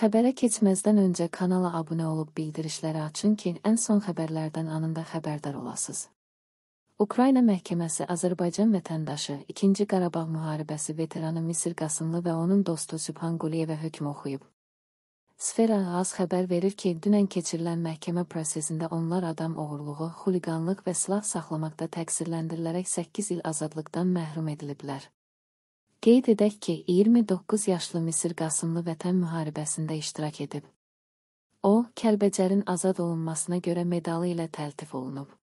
Xəbərə keçməzdən öncə kanala abunə olub bildirişləri açın ki, ən son xəbərlərdən anında xəbərdar olasınız. Ukrayna məhkəməsi Azərbaycan vətəndaşı 2-ci Qarabağ müharibəsi veteranı Misir Qasımlı və onun dostu Sübhan Quliyevə hökm oxuyub. Sfera az xəbər verir ki, dünən keçirilən məhkəmə prosesində onlar adam oğurluğu, xuliqanlıq və silah saxlamaqda təqsirləndirilərək 8 il azadlıqdan məhrum ediliblər. Qeyd edək ki, 29 yaşlı Misir Qasımlı Vətən müharibəsində iştirak edib. O, Kəlbəcərin azad olunmasına görə medalı ilə təltif olunub.